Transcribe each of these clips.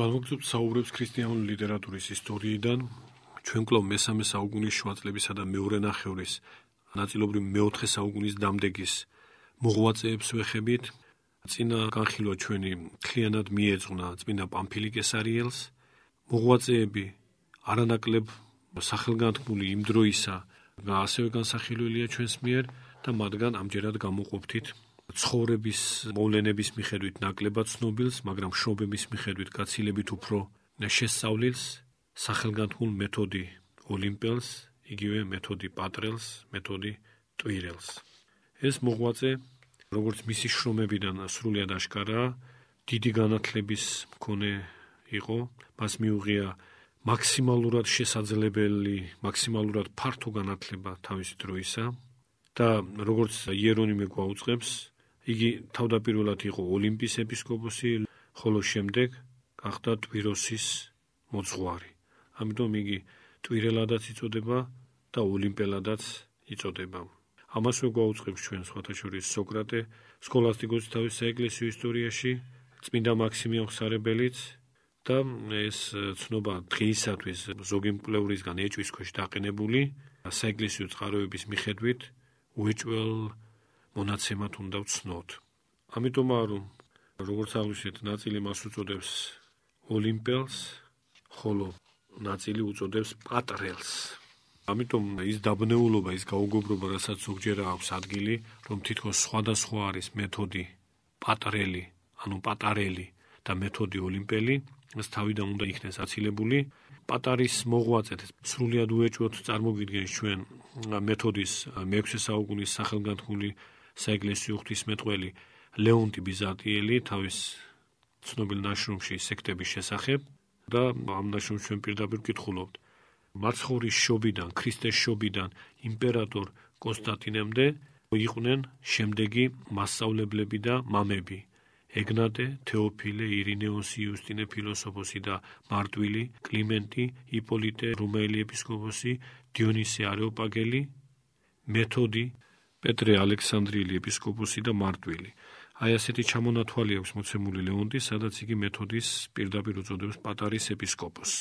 განვიხილოთ საუბრებს ქრისტიანული ლიტერატურის ისტორიიდან ჩვენ კვლავ მესამე საუკუნის შუა წლებისა და მეორე ნახევრის ნაწილობრივ მეოთხე საუკუნის დამდეგის მოღვაწეებს ვეხებით წინა განხილვა ჩვენი ხლიანად მიეძღვნა წინა პამფილიკესარიელს მოღვაწეები არანაკლებ სახელგანთქმული იმ დროისა და ასევე განსახილველია ჩვენს მიერ და მათგან ამჯერად გამოყოფთით ცხოვრების მოვლენების მიხედვით ნაკლებად ცნობილს, მაგრამ შრომების მიხედვით გაცილებით უფრო შესწავლილს, სახელგანთქმულ მეთოდი ოლიმპელს, იგივე მეთოდი პატრელს, მეთოდი ტვირელს. ეს მოღვაწე, როგორც მისი შრომებიდან სრულიად აღკარაა, დიდი განათლების მქონე იყო, მას მიუღია მაქსიმალურად შესაძლებელი, მაქსიმალურად ფართო განათლება თავისი დროისა და როგორც იერონიმე გვაუწყებს, იგი თავდაპირველად იყო ოლიმპის ეპისკოპოსი, ხოლო შემდეგ გახდა ტვიროსის მოძღვარი. ამიტომ იგი ტვირელადაც იწოდება და ოლიმპელადაც იწოდება. ამას როგორ აუწყებს ჩვენ სხვათა შორის სოკრატე, სკოლასტიკოსი თავის ეკლესიის ისტორიაში, წმინდა მაქსიმიო ხსარებელიც და ეს ცნობა დღეისათვის ზოგი მკვლევრისგან ეჭვის ქვეშ დაყენებული, საეკლესიო წყაროების მიხედვით უეჭველ მონაცემად უნდა ვცნოთ. ამიტომ არ როგორც აღვიშეთ, ნაწილი მას უწოდებს ოლიმპელს, ხოლო ნაწილი უწოდებს პატრელს. ამიტომ ის დაბნეულობა, ის გაუგებრობა, რასაც ზოგჯერ აქვს ადგილი, რომ თითქოს სხვადასხვა არის მეთოდი პატრელი, ანუ პატარელი და მეთოდი ოლიმპელი, ეს თავიდან უნდა იქნეს აცილებული. პატარის მოღვაწეთ, სრულიად უეჭვოთ, წარმოგიდგენთ ჩვენ მეთოდის მე-6 საუკუნის სახელგანთქმული საეკლესიო ღვთისმეტყველი ლეონტი ბიზანტიელი თავის ცნობილ ნაშრომში სექტების შესახებ და ამ ნაშრომში ჩვენ პირდაპირ ვკითხულობთ მარცხურის შობიდან ქრისტეს შობიდან იმპერატორ კონსტანტინემდე იყვნენ შემდეგი მასშტაბლებლები და მამები ეგნატე, თეოფილე, ირინეოსი, იუსტინე ფილოსოფოსი და მარტვილი, კლიმენტი, იპოლიტე, რომელი ეპისკოპოსი, დიონისე არეოპაგელი, მეთოდი, პეტრე ალექსანდრიელი ეპისკოპოსი და მარტვილი. აი ასეთი ჩამონათვალი აქვს მოცემული ლეონტი, სადაც იგი მეთოდის პირდაპირ უწოდებს პატარის ეპისკოპოსს.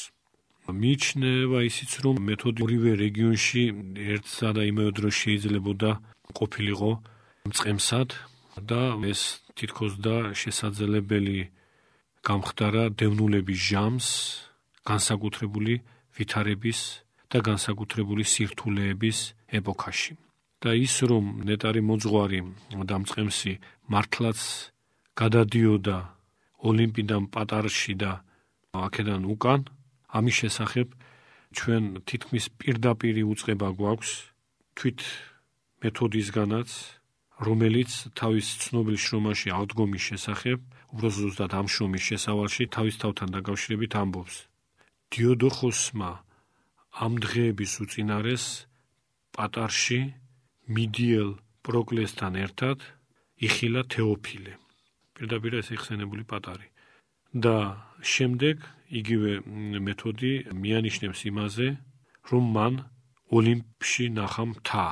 მიჩნევა ისიც, რომ მეთოდი ორივე რეგიონში ერთსა და იმავე დროს შეიძლებოდა ყოფილიყო წემსად და ეს თითქოს და შესაძლებელი გამხდარა დევნულების ჟამს განსაკუთრებული ვითარების და განსაკუთრებული სირთულეების ეპოქაში. და ის რომ ნეტარი მოძღვარი და მწემსი მართლაც გადადიოდა ოლიმპიდან პატარში და აქედან უკან ამის შესახებ ჩვენ თითქმის პირდაპირ უצება გვაქვს თვით მეთოდისგანაც რომელიც თავის ცნობილ შრომაში აღდგომის შესახებ უბრალოდ ზუსტად ამ შრომის შესავალში თავის თავთან დაკავშირებით ამბობს დიოდოხოსმა ამ დღეების უწინარეს პატარში მიდიელ პროკლესთან ერთად იხილა თეოფილე პირდაპირ ეს ეხსენებული პატარი და შემდეგ იგივე მეთოდი მიანიშნებს იმაზე რომ მან ოლიმპში ნახა მთა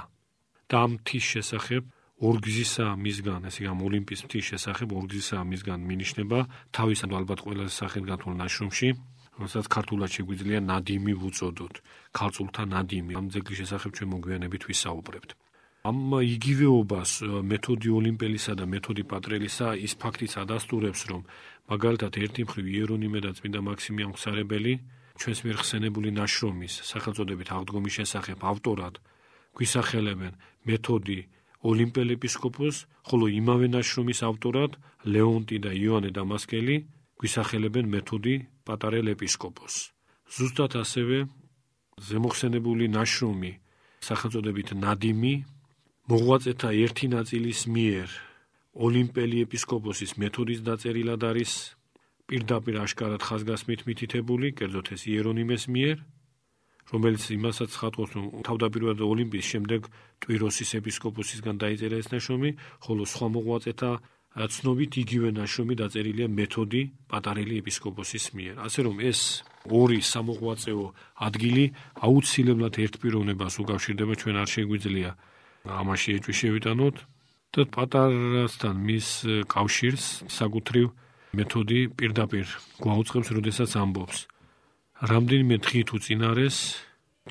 და ამ მთის შესახებ ორგზისა მისგან ესე იგი ამ ოლიმპის მთის შესახებ ორგზისა მისგან მინიშნება თავის ალბათ ყველაზე სახელგან თულ ნაშრომში რომელსაც ქართულად შეგვიძლია ნადიმი უწოდოთ ქალწულთა ნადიმი ამ ძეგლის შესახებ ჩვენ მოგვიანებით ვისაუბრებთ ამ იგივეობას მეთოდი ოლიმპელისა და მეთოდი პატრელისა ის ფაქტიც ადასტურებს, რომ მაგალითად ერთი მხრივ იერონიმე და წმინდა მაქსიმე ამხსარებელი ჩვენს მიერ ხსენებული ნაშრომის სახელწოდებით აღდგომის შესახებ ავტორად გვისახელებენ მეთოდი ოლიმპელეპისკოპოს, ხოლო იმავე ნაშრომის ავტორად ლეონტი და იოანე დამასკელი გვისახელებენ მეთოდი პატარელეპისკოპოს. ზუსტად ასევე ზემოხსენებული ნაშრომი სახელწოდებით ნადიმი მოღვაწეთა ერთი ნაწილის მიერ ოლიმპელი ეპისკოპოსის მეთოდის დაწერილად არის პირდაპირ აშკარად ხაზგასმით მითითებული, კერძოდ ეს იერონიმეს მიერ, რომელიც იმასაც ხატყოს, რომ თავდაპირველად ოლიმპის შემდეგ ტვიროსის ეპისკოპოსისგან დაიწერა ეს ნაშრომი, ხოლო სხვა მოღვაწეთა ცნობით იგივე ნაშრომი დაწერილია მეთოდი პატარელი ეპისკოპოსის მიერ. ასე რომ ეს ორი სამოღვაწეო ადგილი აუცილებლად ერთპიროვნებას უკავშირდება, ჩვენ არ შეგვიძლია ამაში ეჭვიშევიტანოთ და პატარასთან მის э, კავშირს საკუთრივ მეთოდი პირდაპირ გვაუწყებს, როდესაც ამბობს. რამდენიმე თხით უწინარეს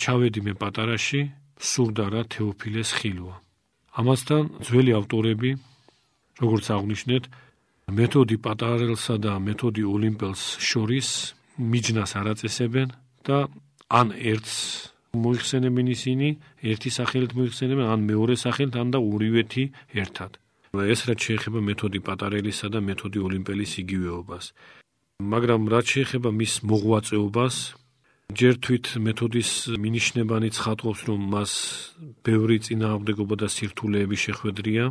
ჩავედი მე პატარაში, სურდა რა თეოფილეს ხილვა. ამასთან ძველი ავტორები, როგორც აღნიშნეთ, მეთოდი პატარელსა და მეთოდი ოლიმპელს შორის მიჯნას არაწესებენ და ან ერთს მოიხსენებენ ისინი ერთი სახელით მოიხსენებენ ან მეორე სახელით ან და ორივეთი ერთად ეს რაც შეეხება მეთოდი პატარელისა და მეთოდი ოლიმპელის იგივეობას მაგრამ რაც შეეხება მის მოღვაწეობას ჯერ თვით მეთოდის მინიშნებანი ცხადყოფს რომ მას ბევრი წინააღმდეგობა და სირთულეები შეხვედრია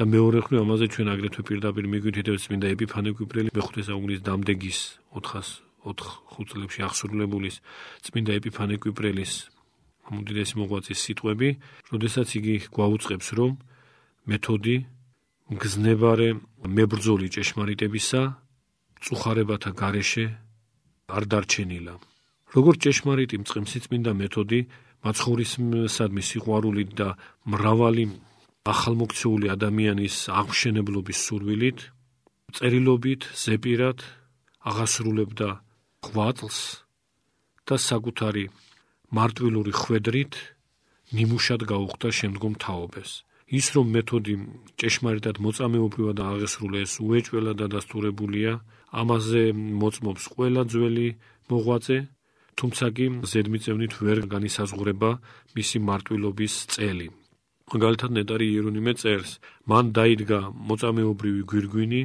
და მეორე ხრივ ამაზე ჩვენ აგრეთვე პირდაპირ მიგვითითებს მინდა ეპიფანე კვიპრელი მეხუთე საუკუნის დამდეგის 400 4-5 წლებში აღსრულებული წმინდა ეპიფანე კვიპრელის უმდიდესი მოღვაწის სიტყვები, როდესაც იგი გვაუწყებს, რომ მეთოდი მგზნებარე მებრძოლი ჭეშმარიტებისა წუხარებათა გარეშე არ დარჩენილა. როგორც ჭეშმარიტი მწყემსიწმინდა მეთოდი მაცხოვრისადმი სიყვარული და მრავალი ახალმოქცეული ადამიანის აღმშენებლობის სურვილით, წერილობით, ზეპირად აღასრულებდა ღვაწლს და საკუთარი მარტვილური ხვედრით ნიმუშად გაუხდა შემდგომ თაობეს. ის რომ მეთოდი ჭეშმარიტად მოწამეობრივად და აღესრულა ეს უეჭველა და დასტურებულია, ამაზე მოწმობს ყველა ძველი მოღვაწე, თუმცა კი ზედმიწევნით ვერ განისაზღვრება მისი მარტვილობის წელი. მაგალითად ნეტარი იერონიმე წერს: მან დაიდგა მოწამეობრივი გვირგვინი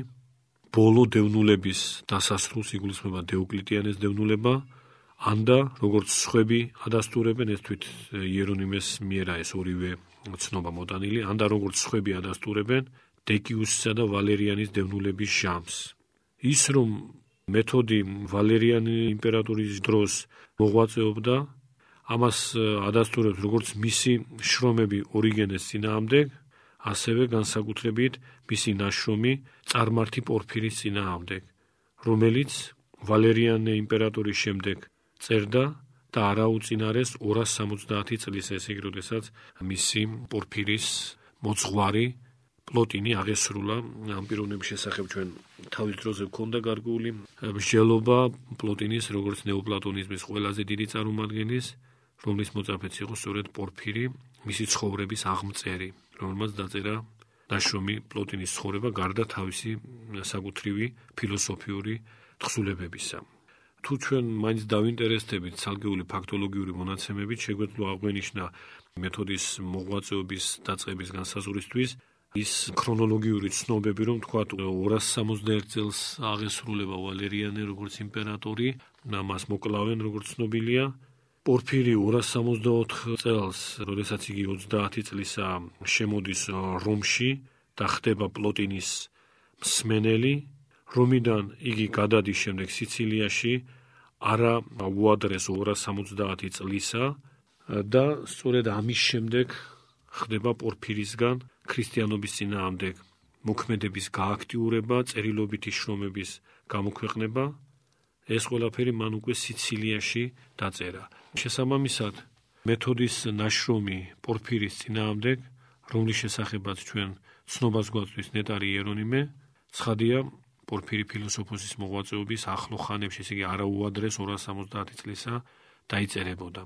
ბოლო დევნულების დასასრულს იგულისხმება დეოკლეტიანეს დევნულება ანდა როგორც ხვები ადასტურებენ ეს თვით იერონიმეს მიერა ეს ორივე ცნობა მოტანილი ანდა როგორც ხვები ადასტურებენ დეკიუსსა და ვალერიანის დევნულების ჟამს ის რომ მეთოდი ვალერიანი იმპერატორის დროს მოღვაწეობდა ამას ადასტურებს როგორც მისი შრომები ორიგენეს ძინაამდე ასევე განსაკუთრებით მისი ნაშრომი წარმართი პორფირის ძინაამდე რომელიც ვალერიანე იმპერატორის შემდეგ წერდა და არაუწინარეს 270 წლის ესიგრულესაც მისი პორფირის მოძღვარი პლოტინი აღესრულა ამ პიროვნების შესახებ ჩვენ თავის დროზე გქონდა გარკვეული მსჯელობა პლოტინის როგორც ნეოპლატონიზმის ყველაზე დიდი წარმომადგენლის რომლის მოწაფეც იყო სწორედ პორფირი მისი ცხოვრების აღმწერი რომელმაც დაწერა ნაშრომი პლოტინის ცხოვრება გარდა თავისი საკუთრივი ფილოსოფიური თხზულებებისა თუ ჩვენ მაინც დავინტერესდებით ცალკეული ფაქტოლოგიური მონაცემებით, შეგვეძლო აღვენიშნა მეთოდის მოღვაწეობის დაწყების განსაზღვრისთვის ის ქრონოლოგიური ცნობები, რომ თქვა 261 წელს აღესრულება ვალერიანე როგორც იმპერატორი, მას მოკლავენ როგორც ცნობილია პორფირი 264 წელს, როდესაც იგი 30 წლისა შემოდის რომში და ხდება პლოტინის მსმენელი რომიდან იგი გადადის შემდეგ სიცილიაში არა უადრეს 270 წლისა და სწორედ ამის შემდეგ ხდება პორფირისგან ქრისტიანობის წინააღმდეგ მოქმედების გააქტიურება, წერილობითი შრომების გამოქვეყნება ეს ყველაფერი მან უკვე სიცილიაში დაწერა. შესაბამისად, მეთოდის ნაშრომი პორფირის წინააღმდეგ, რომლის შესახებაც ჩვენ ცნობას გვაწვის ნეტარი იერონიმე, ცხადია, პორფირი ფილოსოფოსის მოღვაწეობის ახლო ხანებში, ესე იგი არაუადრეს 250 წლისა დაიწერებოდა.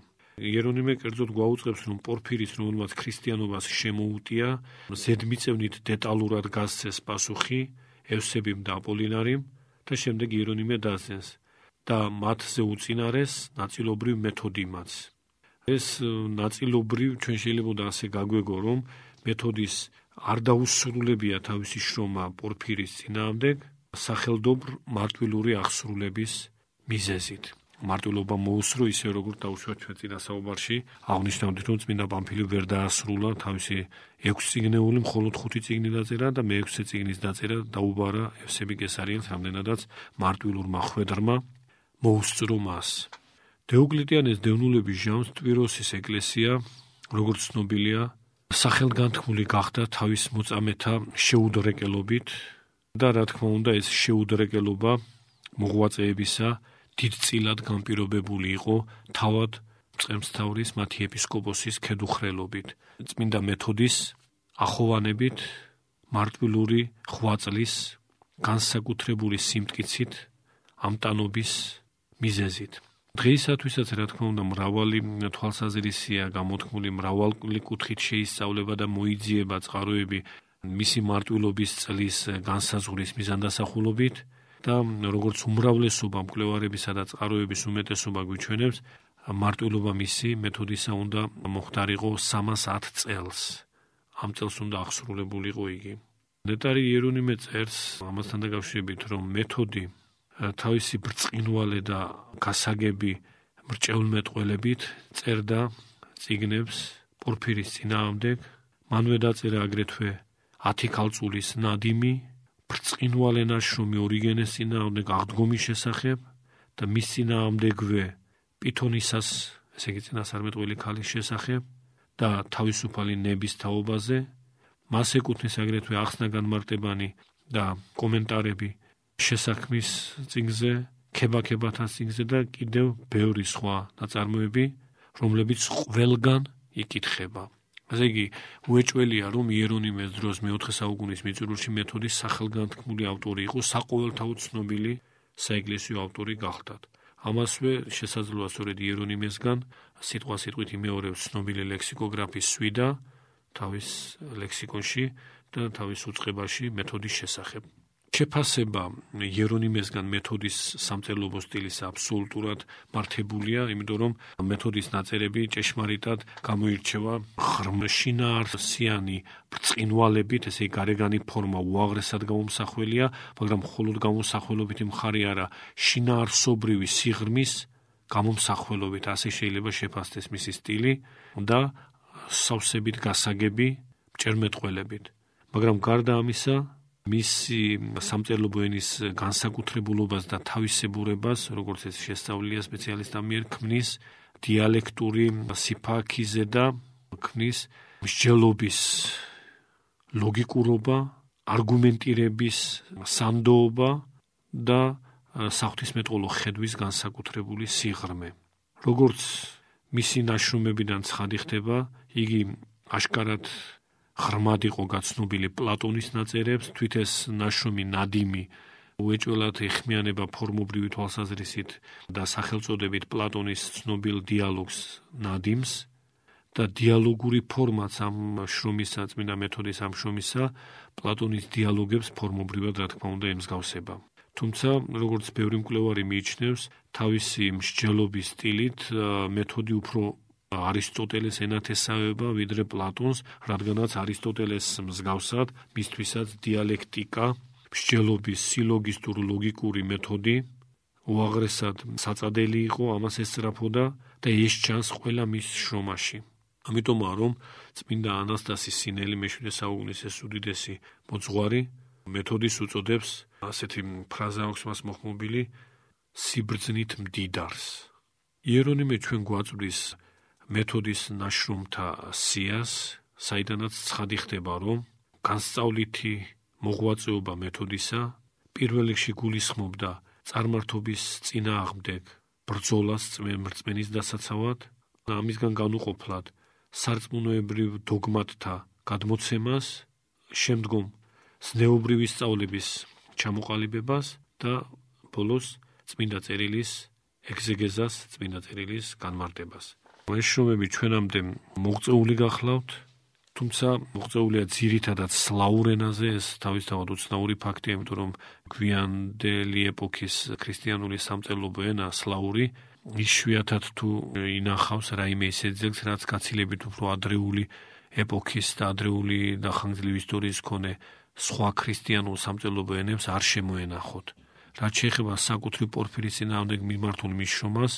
იერონიმე კერძოდ გვაუწყებს, რომ პორფირის რომელმაც ქრისტიანობას შემოუტია, ზედმიწევნით დეტალურად გასცეს პასუხი ევსებიმ და აპოლინარიმ და შემდეგ იერონიმე დაზენს და მათზე უწინარეს ნაწილობრივ მეთოდიმაც. ეს ნაწილობრივ ჩვენ შეიძლება და ასე გაგვეგო, რომ მეთოდის არ დაუსრულებია თავისი შრომა პორფირის ძინაამდე, სახელდობრ მარტვილური აღსრულების მიზეზით. მარტვილობა მოусრო ისე როგორც დაუშვათ ჩვენ წინასაუბარში, აღნიშნავდით რომ წმინდა პამფილი ვერ დაასრულა თავისი 6 წიგნეული, მხოლოდ 5 წიგნი დაწერა და მე-6 წიგნის დაწერა დაუბარა ევსები გესარიელს რამდენადაც მარტვილურმა ხვედრმა მოусრო მას. დეოკლეტიანეს დევნულების ჟამს ტვიროსის ეკლესია როგორც ცნობილია სახელგანთქმული გახდა თავის მოწამეთა შეუდრეკელობით და რა თქმა უნდა ეს შეუდრეკელობა მოღვაწეებისა დიდწილად განპირობებული იყო თავად წმინდაურის მათი ეპისკოპოსის ქედუხრელობით წმინდა მეთოდის ახოვანებით მარტვილური ხვაწლის განსაკუთრებული სიმტკიცით ამტანობის მიზეზით დღეისათვისაც რა თქმა უნდა მრავალი თვალსაზრისია გამოთქმული მრავალი კუთხით შეისწავლება და მოიძიება წყაროები მისი მარტვილობის წლის განსაზღვრის მიზანდასახულობით და როგორც უმრავლესობა მკვლევარებისა და წყაროების უმეტესობა გვიჩვენებს, მარტვილობა მისი მეთოდისა უნდა მოختارიყო 310 წელს. ამ წელს უნდა აღსრულებულიყო იგი. დეტარი იერონიმე წერს ამასთან დაკავშირებით, რომ მეთოდი თავისი ბრწყინვალე და გასაგები მრჩეულმეტყველებით წერდა ციგნებს პორფირის ძინაამდე. მანვე დაწერა აგრეთვე ათი ქალწულის ნადიმი ბრწყინვალენა შუმი ორიგენეს ძინავდნე გაღდგომის შესახებ და მის ძინავამდეგვე პითონისას ესე იგი ძინას არ მეტყვილი ქალის შესახებ და თავისუფალი ნების თაობაზე მას ეკუთვნის აგრეთვე ახსნა განმარტებანი და კომენტარები შესახმის წიგზე ქებაქებათა წიგზე და კიდევ ბევრი სხვა ნაწარმოები რომლებიც ყველგან იკითხება ასე იგი უეჭველია რომ იერონიმეს დროს მე-4 საუკუნის მიწურულში მეთოდის სახელგანთქმული ავტორი იყო საყოველთაო ცნობილი საეკლესიო ავტორი გახლდათ ამასვე შესაძლოა სწორედ იერონიმესგან სიტყვა სიტყვით იმეორებს ცნობილი ლექსიკოგრაფი სვიდა თავის ლექსიკონში და თავის უצღებაში მეთოდის შესახებ შეფასება იერონიმესგან მეთოდის სამწერლობო სტილის აბსოლუტურად მართებულია, იმიტომ რომ მეთოდის ნაწერები ჭეშმარიტად გამოირჩევა ღრმშინაარსიანი ბრწყინვალებით, ესე იგი გარეგანი ფორმა უაღრესად გამომსახველია, მაგრამ მხოლოდ გამომსახველობითი მხარე არა, შინაარსობრივი სიღრმის გამომსახველობით ასე შეიძლება შეფასდეს მისი სტილი და სავსებით გასაგები ჭერმეტყველებით. მაგრამ გარდა ამისა, მისი სამწერლობო ენის განსაკუთრებულობას და თავისებურებას, როგორც ეს შესწავლილია სპეციალისტთა მიერ ქმნის დიალექტური სიფაქიზე და ქმნის მსჯელობის ლოგიკურობა, არგუმენტირების სანდოობა და საფთისმეტყოლო ხედვის განსაკუთრებული სიღრმე. როგორც მისი ნაშრომებიდან ცხადი ხდება, იგი აშკარად ღრმად იყო გაცნობილი პლატონის ნაწერებს თვით ეს ნაშრომი ნადიმი უეჭველად ეხმიანება ფორმობრივი თვალსაზრისით და სახელწოდებით პლატონის ცნობილ დიალოგს ნადიმს და დიალოგური ფორმაც ამ შრომისა წმინდა მეთოდის ამ შრომისა პლატონის დიალოგებს ფორმობრივად რა თქმა უნდა ემსგავსება თუმცა როგორც ბევრი მკვლევარი მიიჩნევს თავისი მსჯელობის სტილით მეთოდი უფრო არისტოტელეს ენათესავება ვიდრე პლატონს, რადგანაც არისტოტელეს მსგავსად მისთვისაც დიალექტიკა, მსჯელობის სილოგისტური ლოგიკური მეთოდი უაღრესად საწადელი იყო ამას ესწრაფოდა და ეს ჩანს ყველა მის შრომაში. ამიტომაა რომ წმინდა ანასტასი სინელი მეშვიდე საუკუნის ეს უდიდესი მოძღვარი მეთოდის უწოდებს ასეთი ფრაზა აქვს მას მოხმობილი სიბრძნით მდიდარს. იერონიმე ჩვენ გვაწვდის მეთოდის ნაშრომთა სიას, საიდანაც ცხადი ხდება, რომ განსწავლითი მოღვაწეობა მეთოდისა პირველ რიგში გულისხმობდა წარმართობის წინააღმდეგ ბრძოლას წმემრწმენის დასაცავად და ამისგან განუყოფლად სარწმუნოებრივ დოგმატთა გადმოცემას, შემდგომ ზნეობრივი სწავლების ჩამოყალიბებას და ბოლოს წმინდა წერილის ეგზეგეზას, წმინდა წერილის განმარტებას. ეშრომები ჩვენამდე მოღწეული გახლავთ თუმცა მოღწეულია ძირითადად სლაურენაზე ეს თავისთავად უცნაური ფაქტია იმიტომ რომ გვიანდელი ეპოქის ქრისტიანული სამწერლობო ენა სლაური იშვიათად თუ ინახავს რაიმე ისეძელს რაც გაცილებით უფრო ადრეული ეპოქის და ადრეული დახანგრძლივ ისტორიის კონე სხვა ქრისტიანულ სამწერლობო ენებს არ შემოენახოთ რაც შეეხება საკუთრივ პორფირის ძინავდეგ მიმართულ მიშრომას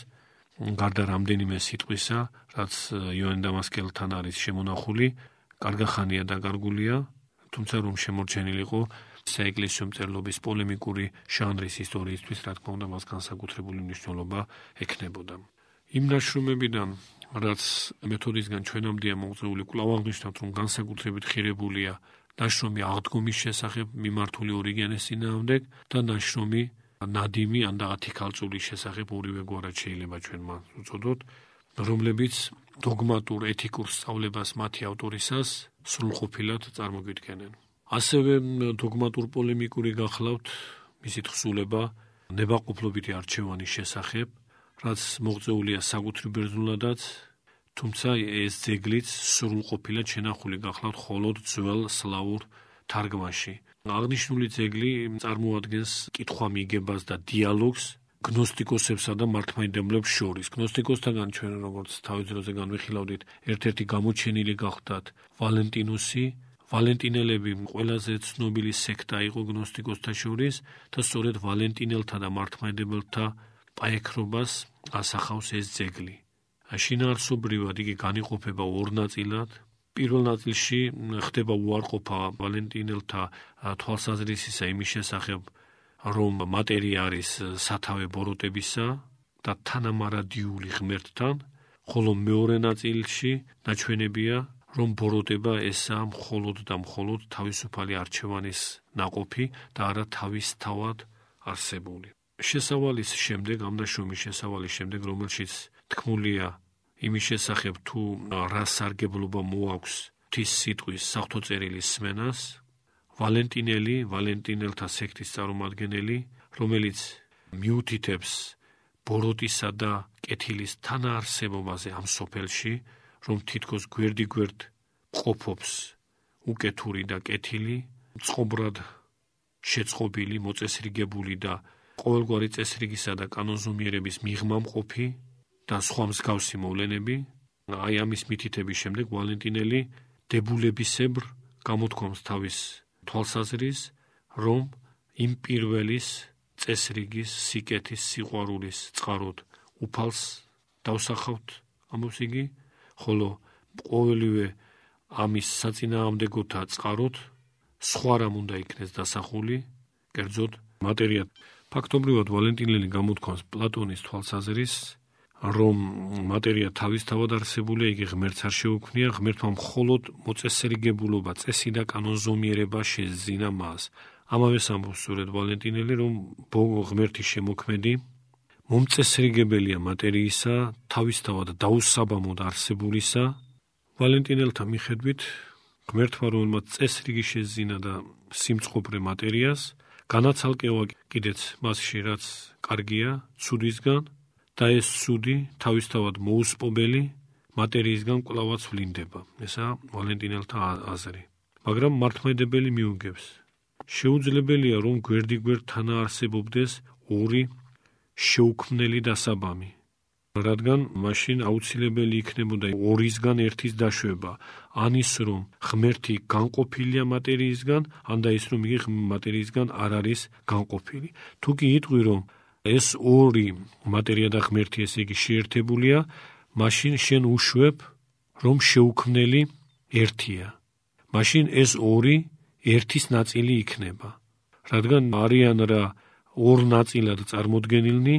გარდა რამდენიმე სიტყვისა, რაც იონ დამასკელთან არის შემონახული, კარგახანია და კარგულია, თუმცა რომ შემორჩენილიყო საეკლესიო მწერლობის პოლემიკური ჟანრის ისტორიისთვის, რა თქმა უნდა, მას განსაკუთრებული მნიშვნელობა ექნებოდა. იმ ნაშრომებიდან, რაც მეთოდისგან ჩვენამდე მოუწეული კლავაღნიშნავთ, რომ განსაკუთრებით ღირებულია ნაშრომი აღდგომის შესახებ, მიმართული ორიგენეს ძინავდეგ და ნაშრომი ნადიმი ან დაათი ქალწულის შესახებ ორივე გვარად შეიძლება ჩვენმა უწოდოთ რომლებიც დოგმატურ ეთიკურ სწავლებას მათი ავტორისას სრულყოფილად წარმოგვიდგენენ ასევე დოგმატურ პოლემიკური გახლავთ მისი თხზულება ნებაყოფლობითი არჩევანის შესახებ რაც მოღწეულია საკუთრივ ბერძნულადაც თუმცა ეს ძეგლიც სრულყოფილად შენახული გახლავთ მხოლოდ ძველ სლავურ თარგმანში. აღნიშნული ძეგლი წარმოადგენს კითხვა-მიგებას და დიალოგს გნოსტიკოსებსა და მართლმადიდებლებს შორის. გნოსტიკოსთან ჩვენ როგორც თავის დროზე განვიხილავდით, ერთ-ერთი გამოჩენილი გახდათ ვალენტინუსი ვალენტინელები ყველაზე ცნობილი სექტა იყო გნოსტიკოსთა შორის და სწორედ ვალენტინელთა და მართლმადიდებელთა პაექრობას ასახავს ეს ძეგლი. შინაარსობრივად იგი განიყოფება ორ ნაწილად, პირველ ნაწილში ხდება უარყოფა ვალენტინელთა თვალსაზრისისა იმის შესახებ, რომ მატერია არის სათავე ბოროტებისა და თანამარადიული ღმერთთან, ხოლო მეორე ნაწილში ნაჩვენებია, რომ ბოროტება ესა მხოლოდ და მხოლოდ თავისუფალი არჩევანის ناقოფი და არა თავისთავად არსებული. შესავალის შემდეგ ამ და შომის შესავალის შემდეგ რომელშიც თქმულია იმის შესახებ თუ რა სარგებლობა მოაქვს თის სიტყვის საფთოწერილის სმენას ვალენტინელი ვალენტინელთა სექტის წარმომადგენელი რომელიც მიუთითებს ბოროტისა და კეთილის თანაარსებობაზე ამ სოფელში რომ თითქოს გვერდიგვერდ ყოფობს უკეთური და კეთილი წყობრად შეწყობილი მოწესრიგებული და ყოველგვარი წესრიგისა და კანონზომიერების მიღმა მყოფი და სხვა მსგავსი მოვლენები. აი ამის მითითების შემდეგ ვალენტინელი დებულებისებრ გამოთქვამს თავის თვალსაზრის, რომ იმ პირველის წესრიგის, სიკეთის, სიყვარულის წყაროდ უფალს დავსახავთ ამოს იგი, ხოლო ყოველივე ამის საწინააღმდეგოთა წყაროდ სხვა რამ უნდა იქნეს დასახული, კერძოდ მატერია. ფაქტობრივად ვალენტინელი გამოთქვამს პლატონის თვალსაზრის, რომ მატერია თავისთავად არსებული, იგი ღმერთს არ შეუქმნია, ღმერთმა მხოლოდ მოწესრიგებულობა, წესი და კანონზომიერება შეძინა მას. ამავე სამბოს სურეთ ვალენტინელი, რომ ღმერთი შემოქმედი მომწესრიგებელია მატერიისა, თავისთავად დაუსაბამოდ არსებულისა. ვალენტინელთა მიხედვით, ღმერთმა რომელმა წესრიგი შეძინა და სიმწყობრე მატერიას განაცალკევა კიდეც მასში რაც კარგია, ცუდისგან და ეს სუდი თავისთავად მოუსპობელი მატერიისგან კლავაც ვლინდება ესა ვალენტინელთა აზრი მაგრამ მართმედებელი მიუგებს შეუძლებელია რომ გვერდიგვერდ თანაარსებობდეს ორი შეუქმნელი დასაბამი რადგან მაშინ აუცილებელი იქნებოდა ორისგან ერთის დაშვება ან ის რომ ღმერთი განყოფილია მატერიისგან ან და ის რომ იგი ღმერთისგან არ არის განყოფილი თუ კი იტყვი რომ ეს ორი მატერია და ღმერთი ესე იგი შეერთებულია, მაშინ შენ უშვებ, რომ შეუქმნელი ერთია. მაშინ ეს ორი ერთის ნაწილი იქნება. რადგან არიან რა ორ ნაწილად წარმოდგენილნი,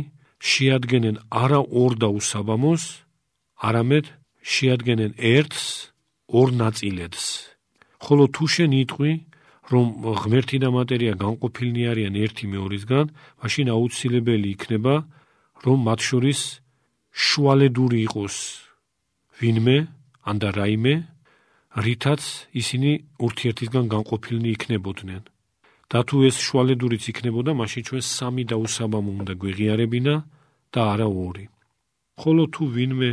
შეადგენენ არა ორ და უსაბამოს, არამედ შეადგენენ ერთს ორ ნაწილედს. ხოლო თუ შენ იტყვი, რომ ღმერთი და მატერია განყოფილნი არიან ერთი მეორისგან, მაშინ აუცილებელი იქნება, რომ მათ შორის შუალედური იყოს ვინმე ან და რაიმე, რითაც ისინი ურთიერთისგან განყოფილნი იქნებოდნენ. და თუ ეს შუალედურიც იქნებოდა, მაშინ ჩვენ სამი და უსაბამო უნდა გვიღიარებინა და არა ორი. ხოლო თუ ვინმე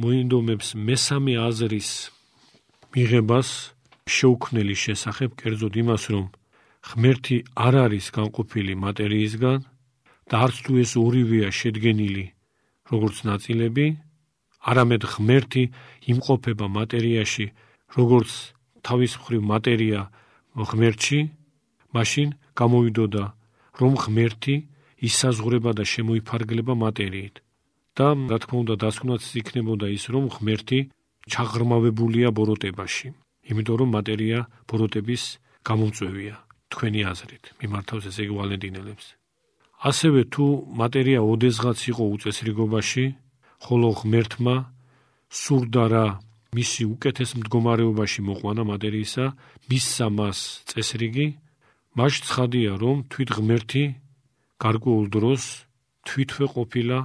მოინდომებს მესამე აზრის მიღებას შეუქმნელი შესახებ კერძოდ იმას, რომ ღმერთი არ არის განკუთვნილი მატერიისგან და არც თუ ეს ორივეა შედგენილი როგორც ნაწილები, არამედ ღმერთი იმყოფება მატერიაში, როგორც თავის მხრივ მატერია ღმერთში, მაშინ გამოვიდოდა, რომ ღმერთი ისაზღვრება და შემოიფარგლება მატერიით. და რა თქმა უნდა, დასკვნაც იქნებოდა ის, რომ ღმერთი ჩაღრმავებულია ბოროტებაში. იმიტომ რომ მატერია ბოროტების გამომწვევია თქვენი აზრით მიმართავს ესე იგი ვალენტინელებს ასევე თუ მატერია ოდესღაც იყო უწესრიგობაში ხოლო ღმერთმა სურდა რა მისი უკეთეს მდგომარეობაში მოყვანა მატერიისა მისსა მას წესრიგი მაშ ცხადია რომ თვით ღმერთი გარკვეულ დროს თვითვე ყოფილა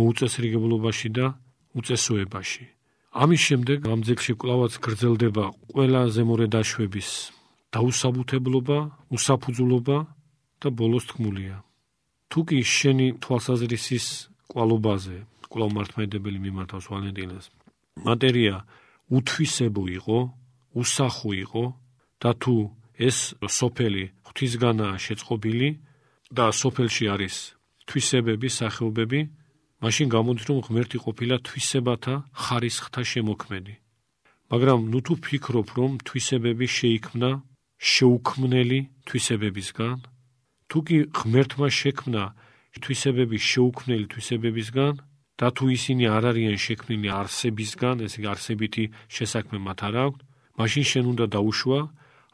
მოუწესრიგებლობაში და უწესოებაში ამის შემდეგ გამძლებში კლავაც გრძელდება ყველა ზემურე დაშვების დაუსაბუთებლობა, უსაფუძვლობა და ბოლოს თქმულია. თუ კი შენი თვალსაზრისის კვალობაზე კვლავ მართმედებელი მიმართავს ვალენტინას, მატერია უთვისებო იყო, უსახო იყო და თუ ეს სოფელი ღვთისგანაა შეწყობილი და სოფელში არის თვისებები, სახეობები, მაშინ გამოდის რომ ღმერთი ყოფილა თვისებათა ხარისხთა შემოქმედი. მაგრამ ნუ თუ ფიქრობ რომ თვისებები შეიქმნა შეუქმნელი თვისებებისგან, თუ კი ღმერთმა შექმნა თვისებები შეუქმნელი თვისებებისგან და თუ ისინი არ არიან შექმნილი არსებისგან, ესე იგი არსებითი შესაძმე მათ არ აქვს, მაშინ შენ უნდა დაუშვა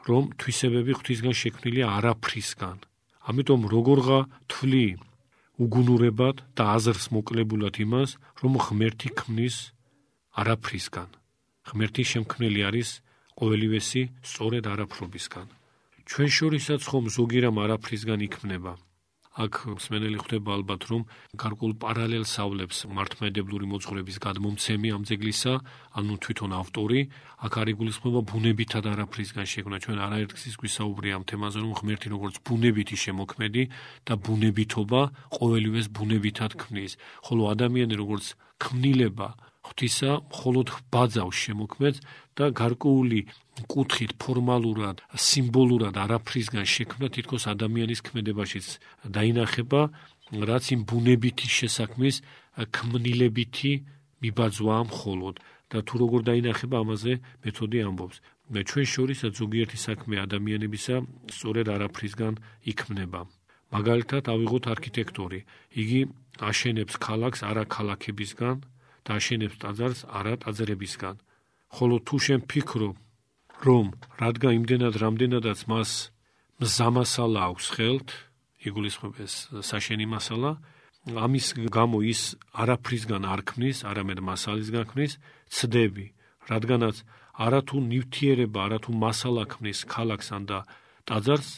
რომ თვისებები ღვთისგან შექმნილია არაფრისგან. ამიტომ როგორღა თვლი უგულურებად და აზრს მოკლებულად იმას, რომ ღმერთი ქმნის არაფრისგან. ღმერთი შემქმნელი არის ყოველივესი სწორედ არაფრობისგან. ჩვენ შორისაც ხომ ზოგი რამ არაფრისგან იქმნება. აქ მსმენელი ხვდება ალბათ რომ გარკულ პარალელსავლებს მართმედებლური მოძღვრების გადმომცემი ამ ძეგლისა, ანუ თვითონ ავტორი, აქ არ იგულისხმება ბუნებითად არაფრისგან შექმნა. ჩვენ არაერთგზის გვისაუბრია ამ თემაზე, რომ ღმერთი როგორც ბუნებითი შემოქმედი და ბუნებითობა ყოველივეს ბუნებითად ქმნის, ხოლო ადამიანი როგორც ქმნილება ღვთისა მხოლოდ ბაძავს შემოქმედ და გარკვეული კუთხით ფორმალურად, სიმბოლურად არაფრისგან შექმნა თითქოს ადამიანის ქმედებაშიც დაინახება, რაც იმ ბუნებითი შესაქმის ქმნილებითი მიბაძვაა მხოლოდ და თუ როგორ დაინახება ამაზე მეთოდი ამბობს. მე ჩვენ შორისაც ზოგიერთი საქმე ადამიანებისა სწორედ არაფრისგან იქმნება. მაგალითად, ავიღოთ არქიტექტორი. იგი აშენებს ქალაქს არა ქალაქებისგან, დაშენებს ტაძარს არა ტაძრებისგან ხოლო თუ შენ ფიქრო რომ რადგან იმდენად რამდენადაც მას მზამასალა აქვს ხელთ იგულისხმებს საშენი მასალა ამის გამო ის არაფრისგან არქმნის არამედ მასალისგან ქმნის ცდები რადგანაც არათუ ნივთიერება არათუ მასალა ქმნის ქალაქს ან და ტაძარს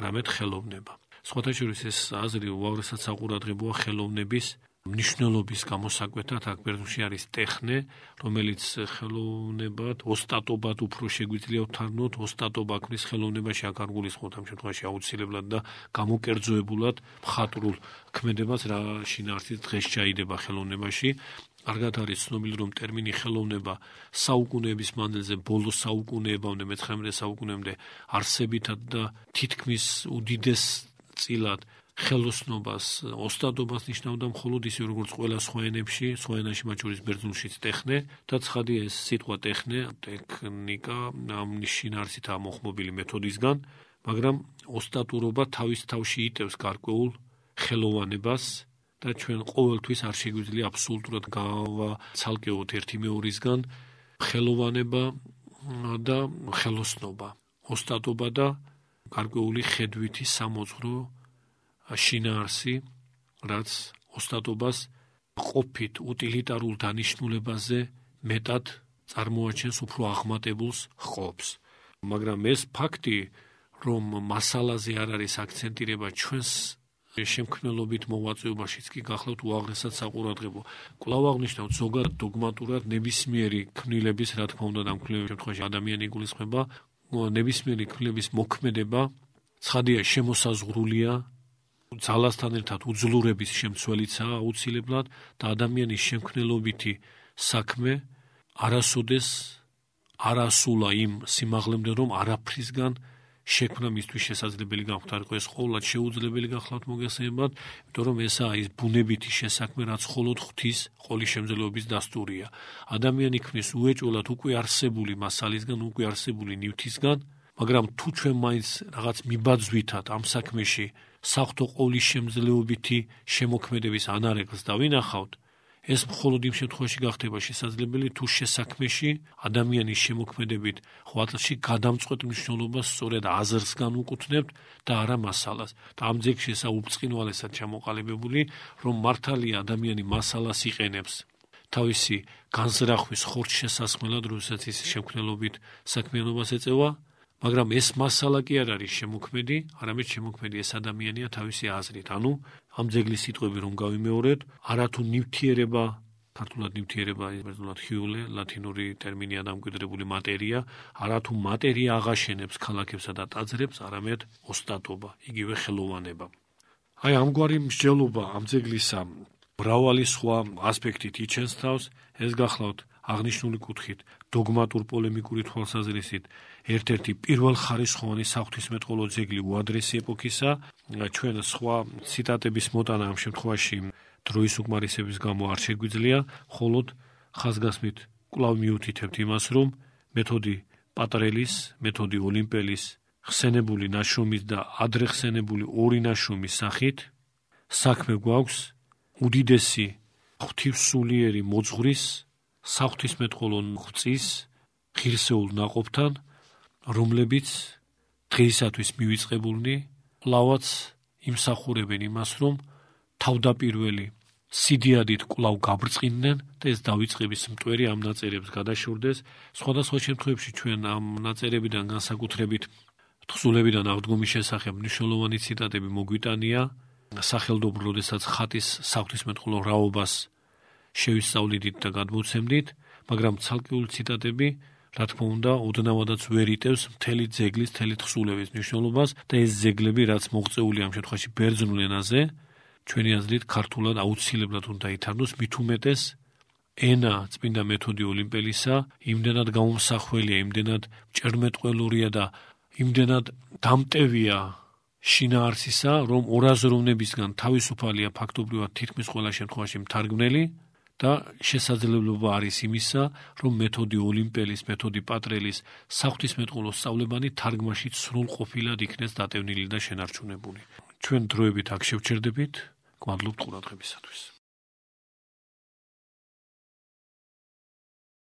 არამედ ხელოვნება სხვათა შორის ეს აზრი უაღრესად საყურადღებოა ხელოვნების მნიშვნელობის გამოსაკვეთად აკვერდში არის ტექნე, რომელიც ხელოვნებად, ოსტატობად უფრო შეგვიძლია ვთარგმნოთ, ოსტატობა ქმის ხელოვნებაში აკარგულის ხოთამ შემთხვევაში აუცილებლად და გამოკერძოებულად მხატვრულ ქმედებას რა შინაარსით დღეს ჩაიდება ხელოვნებაში. კარგად არის ცნობილი რომ ტერმინი ხელოვნება საუკუნეების მანძილზე ბოლოს საუკუნეებამდე მე-19 საუკუნემდე არსებითად და თითქმის უდიდეს წილად ხელოსნობას, ოსტატობას ნიშნავდა მხოლოდ ისე როგორც ყველა სხვა ენებში, სხვა ენაში მათ შორის ბერძნულშიც ტექნე და ცხადი ეს სიტყვა ტექნე, ტექნიკა ამ ნიშნარსით ამოხმობილი მეთოდისგან, მაგრამ ოსტატურობა თავის თავში იტევს გარკვეულ ხელოვანებას და ჩვენ ყოველთვის არ შეგვიძლია აბსოლუტურად გავა ცალკეოთ ერთი მეორისგან ხელოვანება და ხელოსნობა, ოსტატობა და გარკვეული ხედვითი სამოძღვრო შინაარსი, რაც ოსტატობას ყოფით უტილიტარულ დანიშნულებაზე მეტად წარმოაჩენს უფრო აღმატებულს ხობს. მაგრამ ეს ფაქტი, რომ მასალაზე არ არის აქცენტირება ჩვენს შემქმნელობით მოვაწეობაშიც კი გახლავთ უაღრესად საყურადღებო. კვლავ აღნიშნავთ ზოგადად დოგმატურად ნებისმიერი ქნილების, რა თქმა უნდა, დამკვირვებელ შემთხვევაში ადამიანი გულისხმება ნებისმიერი ქნილების მოქმედება ცხადია შემოსაზღვრულია ძალასთან ერთად უძლურების შემცველიცაა აუცილებლად და ადამიანის შემქმნელობითი საქმე არასოდეს არასულა იმ სიმაღლემდე რომ არაფრისგან შექმნა მისთვის შესაძლებელი გამხდარიყო ეს ყოველად შეუძლებელი გახლავთ მოგესალმებით იმიტომ რომ ესაა ის ბუნებითი შესაძკმე რაც მხოლოდ ღვთის ყოლი შემძლეობის დასტურია ადამიანი ქმნის უეჭოლად უკვე არსებული მასალისგან უკვე არსებული ნივთისგან მაგრამ თუ ჩვენ მაინც რაღაც მიბაძვითად ამ საქმეში საფრთხო ყოვლის შემძლეობითი შემოქმედების ანარეკლს დავინახავთ, ეს მხოლოდ იმ შემთხვევაში გახდება შესაძლებელი, თუ შესაქმეში ადამიანის შემოქმედებით ხვალში გადამწყვეტ მნიშვნელობას სწორედ აზრს განუკუთვნებთ და არა მასალას. და ამ ძეგში ესა უბწყინვალესად ჩამოყალიბებული, რომ მართალია ადამიანი მასალას იყენებს თავისი განზრახვის ხორცშესასმელად, რუსეთის შემქმნელობით საქმიანობას ეწევა, მაგრამ ეს მასალა კი არ არის შემოქმედი, არამედ შემოქმედი ეს ადამიანია თავისი აზრით. ანუ ამ ძეგლის სიტყვები რომ გავიმეორებ, არათუ ნივთიერება, ქართულად ნივთიერება, ერთმანეთ ჰიულე, ლათინური ტერმინი ადამიანგვიდრებული მატერია, არათუ მატერია აღაშენებს ქალაქებსა და ტაძრებს, არამედ ოსტატობა, იგივე ხელოვანება. აი ამგვარი მსჯელობა ამ ძეგლისა ბრავალი სხვა ასპექტით იჩენს თავს, ეს გახლავთ აღნიშნული კუთხით, დოგმატურ პოლემიკური თვალსაზრისით ერთ-ერთი პირველხარისხოვანი საღვთისმეტყველო ძეგლი უადრესი ეპოქისა. ჩვენ სხვა ციტატების მოტანა ამ შემთხვევაში დროის უკმარისების გამო არ შეგვიძლია, მხოლოდ ხაზგასმით კვლავ მიუთითებთ იმას, რომ მეთოდი პატრელის, მეთოდი ოლიმპელის ხსენებული ნაშრომის და ადრეხსენებული ორი ნაშრომის სახით საქმე გვაქვს უდიდესი ღვთისმსულიერი მოძღვრის საღვთისმეტყველო ღვწის ღირსეულ ნაყოფთან რომლებიც დღეისათვის მივიწყებულნი ლავაც იმსახურებენ იმას, რომ თავდაპირველი სიდიადით კლავ გაბრწყინდნენ და ეს დავიწყების მტვერი ამ ნაწერებს გადაშორდეს. სხვადასხვა შემთხვევებში ჩვენ ამ ნაწერებიდან განსაკუთრებით თხზულებიდან აღდგომის შესახებ მნიშვნელოვანი ციტატები მოგვიტანია. სახელდობრ როდესაც ხატის საფთისმეტყველო რაობას შევისწავლით და გადმოცემდით, მაგრამ ცალკეული ციტატები რა თქმა უნდა, უდნავადაც ვერ იტევს მთელი ძეგლის, მთელი თხსულების მნიშვნელობას და ეს ძეგლები, რაც მოღწეული ამ შემთხვევაში ბერძნულ ენაზე, ჩვენი აზრით ქართულად აუცილებლად უნდა ითარნოს, მით უმეტეს ენა წმინდა მეთოდი ოლიმპელისა, იმდენად გამომსახველია, იმდენად ჭერმეტყველურია და იმდენად დამტევია შინაარსისა, რომ ორაზროვნებისგან თავისუფალია ფაქტობრივად თითქმის ყველა შემთხვევაში მთარგმნელი და შესაძლებლობა არის იმისა, რომ მეთოდი ოლიმპელის, მეთოდი პატრელის საფთისმეტყულო სწავლებანი თარგმანში სრულყოფილად იქნეს დატევნილი და შენარჩუნებული. ჩვენ დროებით აქ შევჩერდებით. გვანდლობთ ყურადღებისათვის.